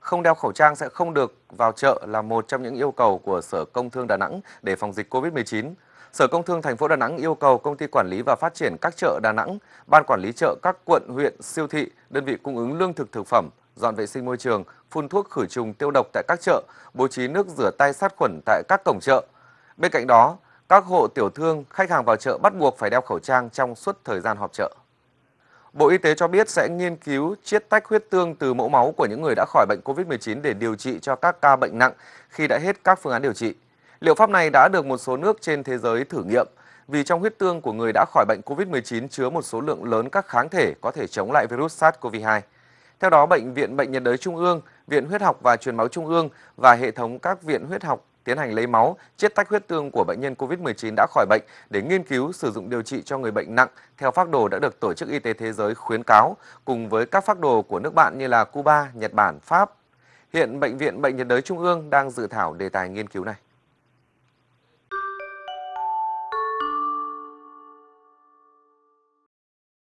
không đeo khẩu trang sẽ không được vào chợ là một trong những yêu cầu của Sở Công Thương Đà Nẵng để phòng dịch Covid-19. Sở Công Thương thành phố Đà Nẵng yêu cầu công ty quản lý và phát triển các chợ Đà Nẵng, ban quản lý chợ các quận, huyện, siêu thị, đơn vị cung ứng lương thực thực phẩm, dọn vệ sinh môi trường, phun thuốc khử trùng tiêu độc tại các chợ, bố trí nước rửa tay sát khuẩn tại các cổng chợ. Bên cạnh đó, các hộ tiểu thương, khách hàng vào chợ bắt buộc phải đeo khẩu trang trong suốt thời gian họp chợ. Bộ Y tế cho biết sẽ nghiên cứu chiết tách huyết tương từ mẫu máu của những người đã khỏi bệnh COVID-19 để điều trị cho các ca bệnh nặng khi đã hết các phương án điều trị. Liệu pháp này đã được một số nước trên thế giới thử nghiệm vì trong huyết tương của người đã khỏi bệnh COVID-19 chứa một số lượng lớn các kháng thể có thể chống lại virus SARS-CoV-2. Theo đó, Bệnh viện Bệnh nhiệt đới Trung ương, Viện Huyết học và Truyền máu Trung ương và hệ thống các viện huyết học tiến hành lấy máu, chiết tách huyết tương của bệnh nhân COVID-19 đã khỏi bệnh để nghiên cứu sử dụng điều trị cho người bệnh nặng theo phác đồ đã được Tổ chức Y tế Thế giới khuyến cáo cùng với các phác đồ của nước bạn như là Cuba, Nhật Bản, Pháp. Hiện Bệnh viện Bệnh nhiệt đới Trung ương đang dự thảo đề tài nghiên cứu này.